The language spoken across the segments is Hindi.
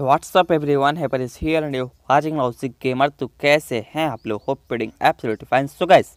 व्हाट्सअप एवरी वन है पर इस here and you watching gamer तो कैसे हैं आप लोग होप पेडिंग एब्सोल्युटली फाइन सो गाइस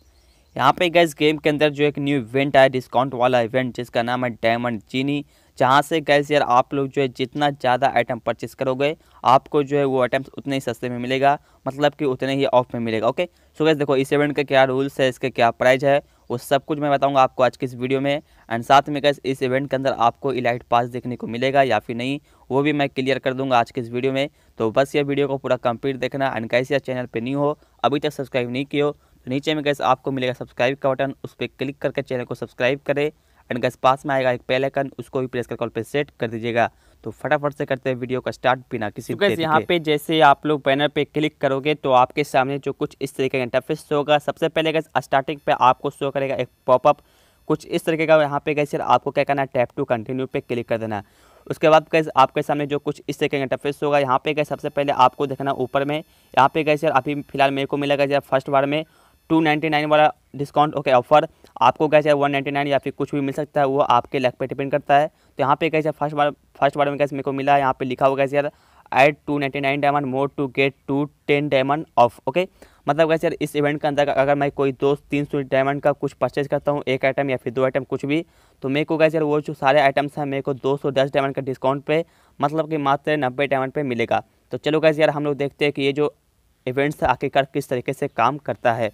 यहाँ पे गैस गेम के अंदर जो एक न्यू इवेंट आया डिस्काउंट वाला इवेंट जिसका नाम है डायमंड चीनी जहाँ से गैस यार आप लोग जो है जितना ज़्यादा आइटम परचेस करोगे आपको जो है वो आइटम्स उतने ही सस्ते में मिलेगा मतलब कि उतने ही ऑफ में मिलेगा ओके सो गैस देखो इस इवेंट का क्या रूल्स है इसके क्या प्राइस है वो सब कुछ मैं बताऊंगा आपको आज की इस वीडियो में एंड साथ में गैस इस इवेंट के अंदर आपको इलाइट पास देखने को मिलेगा या फिर नहीं वो भी मैं क्लियर कर दूंगा आज के इस वीडियो में तो बस ये वीडियो को पूरा कंप्लीट देखना एंड कैसे चैनल पर नहीं हो अभी तक सब्सक्राइब नहीं किया हो तो नीचे में कैसे आपको मिलेगा सब्सक्राइब का बटन उस पर क्लिक करके चैनल को सब्सक्राइब करें एंड कैसे पास में आएगा एक पहले उसको भी प्रेस कर कॉल पर सेट कर दीजिएगा तो फटाफट से करते हैं वीडियो का स्टार्ट बिना किसी तो यहाँ पे जैसे आप लोग बैनर पे क्लिक करोगे तो आपके सामने जो कुछ इस तरीके का इंटरफेस होगा सबसे पहले गैस स्टार्टिंग पे आपको शो करेगा एक पॉपअप कुछ इस तरीके का यहाँ पे कैसे आपको क्या करना है टैप टू कंटिन्यू पे क्लिक कर देना उसके बाद कैसे आपके सामने जो कुछ इस तरीके का इंटरफेस होगा यहाँ पे गए सबसे पहले आपको देखना ऊपर में यहाँ पे गए सर अभी फिलहाल मेरे को मिला गया फर्स्ट बार में टू नाइन्टी नाइन वाला डिस्काउंट ओके ऑफर आपको कैसे वन नाइन्टी नाइन या फिर कुछ भी मिल सकता है वो आपके लक पर डिपेंड करता है तो यहाँ पे कैसे फर्स्ट बार फर्स्ट बार में कैसे मेरे को मिला यहाँ पे लिखा होगा यार add two ninety nine diamond more to get two ten diamond off okay मतलब कैसे यार इस इवेंट के अंदर अगर मैं कोई दोस्त तीन सौ डायमंड का कुछ परचेज करता हूँ एक आइटम या फिर दो आइटम कुछ भी तो मेरे को कैसे यार वो जो सारे आइटम्स हैं मेरे को दो सौ दस डायमंड का डिस्काउंट पे मतलब कि मात्र नब्बे डायमंड पे मिलेगा तो चलो कैसे यार हम लोग देखते हैं कि ये जो इवेंट्स आखिरकार किस तरीके से काम करता है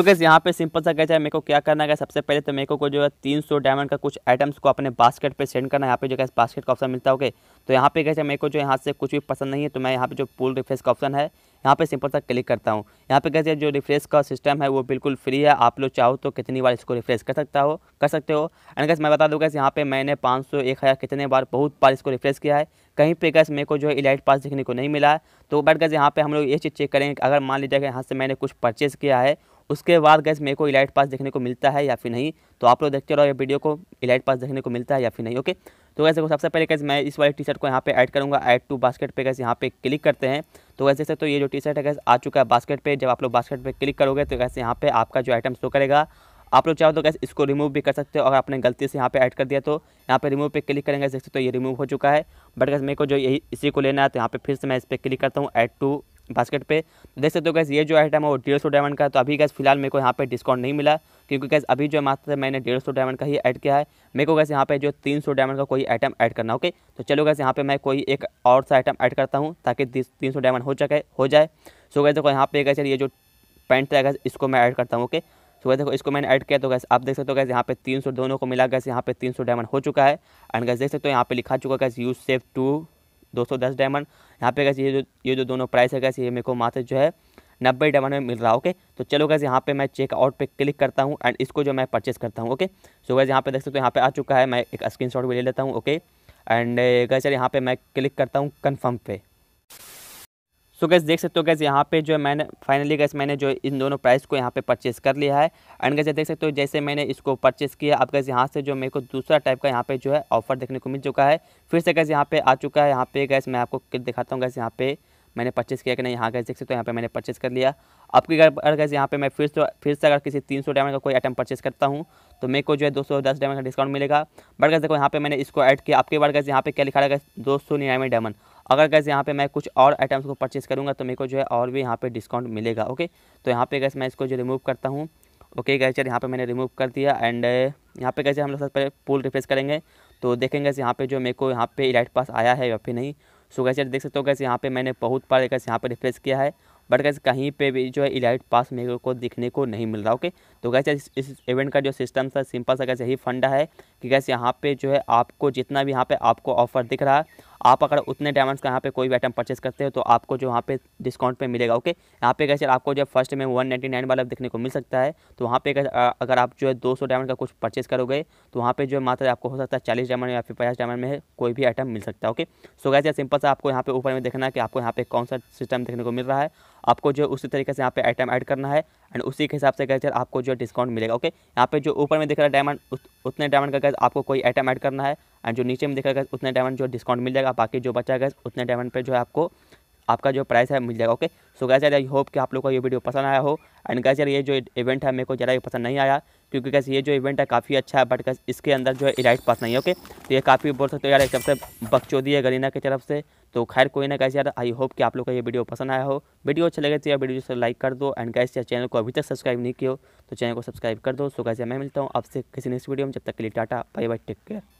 सो तो गैस यहाँ पे सिंपल सा है मेरे को क्या करना है सबसे पहले तो मेरे को, को जो है तीन सौ डायमंड का कुछ आइटम्स को अपने बास्केट पे सेंड करना है यहाँ पे जो कैसे बास्केट का ऑप्शन मिलता है ओके तो यहाँ पे कैसे मेरे को जो यहाँ से कुछ भी पसंद नहीं है तो मैं यहाँ पे जो पुल रिफ्रेश का ऑप्शन है यहाँ पे सिंपल सा क्लिक करता हूँ यहाँ पे कैसे जो रिफ्रेश का सिस्टम है वो बिल्कुल फ्री है आप लोग चाहो तो कितनी बार इसको रिफ्रेश कर सकता हो कर सकते हो एंड कैसे मैं बता दूँ कैसे यहाँ पे मैंने पाँच सौ एक हज़ार कितने बार बहुत बार इसको रिफ्रेश किया है कहीं पे कैसे मेरे को जो है इलाइट पास देखने को नहीं मिला तो बट गैस यहाँ पे हम लोग ये चीज़ चेक करेंगे अगर मान लीजिए कि यहाँ से मैंने कुछ परचेज़ किया है उसके बाद गैस मेरे को इलाइट पास देखने को मिलता है या फिर नहीं तो आप लोग देखते रहो ये वीडियो को इलाइट पास देखने को मिलता है या फिर नहीं ओके तो वैसे सबसे पहले कैसे मैं इस वाली टी शर्ट को यहाँ पे ऐड करूँगा ऐड टू बास्केट पे कैसे यहाँ पे क्लिक करते हैं तो वैसे से तो ये जो टी शर्ट है कैसे आ चुका है बास्केट पे जब आप लोग बास्केट पे क्लिक करोगे तो कैसे यहाँ पे आपका जो आइटम शो करेगा आप लोग चाहो तो कैसे इसको रिमूव भी कर सकते हो अगर आपने गलती से यहाँ पर ऐड कर दिया तो यहाँ पर रिमूव पे क्लिक करेंगे देख सकते ये रिमूव हो चुका है बट कैसे मेरे को जो यही इसी को लेना है तो यहाँ पर फिर से मैं इस पर क्लिक करता हूँ ऐड टू बास्केट पे देख सकते हो कैसे ये जो आइटम है वो डेढ़ सौ डायमंड का है तो अभी गैस फिलहाल मेरे को यहाँ पे डिस्काउंट नहीं मिला क्योंकि गैस अभी जो मात्र मैंने डेढ़ सौ डायमंड का ही ऐड किया है मेरे को गैस यहाँ पे जो तीन सौ डायमंड का कोई आइटम ऐड करना ओके तो चलो गैस यहाँ पे मैं कोई एक और सा आइटम ऐड करता हूँ ताकि तीन सौ डायमंड हो सके हो जाए सो कैसे देखो यहाँ पे कैसे ये जो पेंट है गैस इसको मैं ऐड करता हूँ ओके सो कैसे देखो इसको मैंने ऐड किया तो गैस आप देख सकते हो गैस यहाँ पे सौ दोनों को मिला कैसे यहाँ पे सौ डायमंड हो चुका है एंड कैसे देख सकते हो यहाँ पे लिखा चुका कैसे यू सेफ टू दो सौ दस डायमंड यहाँ पे कैसे ये जो ये जो दोनों प्राइस है कैसे ये मेरे को मात्र जो है नब्बे डायमंड में मिल रहा है ओके तो चलो गैस यहाँ पे मैं चेकआउट पे क्लिक करता हूँ एंड इसको जो मैं परचेस करता हूँ ओके सो गैस यहाँ पे देख सकते हो यहाँ पे आ चुका है मैं एक स्क्रीनशॉट भी ले लेता हूँ ओके एंड कैसे यहाँ पे मैं क्लिक करता हूँ कन्फर्म पे सो गैस देख सकते हो गैस यहाँ पे जो है मैंने फाइनली गैस मैंने जो इन दोनों प्राइस को यहाँ पे परचेस कर लिया है एंड गैस देख सकते हो जैसे मैंने इसको परचेस किया अब गैस यहाँ से जो मेरे को दूसरा टाइप का यहाँ पे जो है ऑफर देखने को मिल चुका है फिर से गैस यहाँ पे आ चुका है यहाँ पे गैस मैं आपको दिखाता हूँ गैस यहाँ पे मैंने परचेस किया कि नहीं यहाँ गैस देख सकते हो तो यहाँ पे मैंने परचेस कर लिया आपकी अगर अगर गैस यहाँ पे मैं फिर से फिर से अगर किसी तीन सौ डायमंड का कोई आइटम परचेस करता हूँ तो मेरे को जो है दो सौ दस डायमंड का डिस्काउंट मिलेगा बट गैस देखो यहाँ पे मैंने इसको ऐड किया आपके बार गैस यहाँ पे क्या लिखा है दो सौ निन्यानवे डायमंड अगर गैस यहाँ पे मैं कुछ और आइटम्स को परचेस करूँगा तो मेरे को जो है और भी यहाँ पर डिस्काउंट मिलेगा ओके तो यहाँ पे गैस मैं इसको जो रिमूव करता हूँ ओके गैस यार यहाँ पर मैंने रिमूव कर दिया एंड यहाँ पे गए हम लोग सबसे पहले पुल रिफ्रेश करेंगे तो देखेंगे यहाँ पे जो मेरे को यहाँ पे इलाइट पास आया है या फिर नहीं सो कैसे देख सकते हो कैसे यहाँ पे मैंने बहुत बार कैसे यहाँ पे रिफ्रेश किया है बट कैसे कहीं पे भी जो है इलाइट पास मेरे को दिखने को नहीं मिल रहा ओके तो कैसे इस, इस इवेंट का जो सिस्टम था सिंपल सा कैसे यही फंडा है कि कैसे यहाँ पे जो है आपको जितना भी यहाँ पे आपको ऑफर दिख रहा है आप अगर उतने डायमंड्स का यहाँ पे कोई भी आइटम परचेस करते हो तो आपको जो वहाँ पे डिस्काउंट पे मिलेगा ओके यहाँ पे कैसे आपको जब फर्स्ट में वन नाइन्टी नाइन वाला देखने को मिल सकता है तो वहाँ पे अगर आप जो है दो सौ डायमंड का कुछ परचेस करोगे तो वहाँ पे जो मात्र आपको हो सकता है चालीस डायमंड या फिर पचास डायमंड में कोई भी आइटम मिल सकता है ओके सो कैसे सिंपल सा आपको यहाँ पे ऊपर में देखना है कि आपको यहाँ पे कौन सा सिस्टम देखने को मिल रहा है आपको जो उसी तरीके से यहाँ पे आइटम ऐड करना है एंड उसी के हिसाब से गए आपको जो डिस्काउंट मिलेगा ओके यहाँ पे जो ऊपर में दिख रहा है डायमंड उत, उतने डायमंड का गैस आपको कोई आइटम ऐड करना है एंड जो नीचे में दिख रहा है उतने डायमंड जो डिस्काउंट मिल जाएगा बाकी जो बचा गैस उतने डायमंड पर जो है आपको आपका जो प्राइस है मिल जाएगा ओके सो गैस यार आई होप कि आप लोग को ये वीडियो पसंद आया हो एंड गैस यार ये जो इवेंट है मेरे को ज़्यादा पसंद नहीं आया क्योंकि कैसे ये जो इवेंट है काफ़ी अच्छा है बट इसके अंदर जो है इलाइट पास नहीं है ओके तो ये काफ़ी बोल सकते हो यार सबसे बकचोदी है गरीना की तरफ से तो खैर कोई ना कैसे यार आई होप कि आप लोग का ये वीडियो पसंद आया हो वीडियो अच्छा लगे तो यार वीडियो से लाइक कर दो एंड कैसे चैनल को अभी तक सब्सक्राइब नहीं किया तो चैनल को सब्सक्राइब कर दो सो कैसे मैं मिलता हूँ आपसे किसी नेक्स्ट वीडियो में जब तक के लिए tata bye bye take care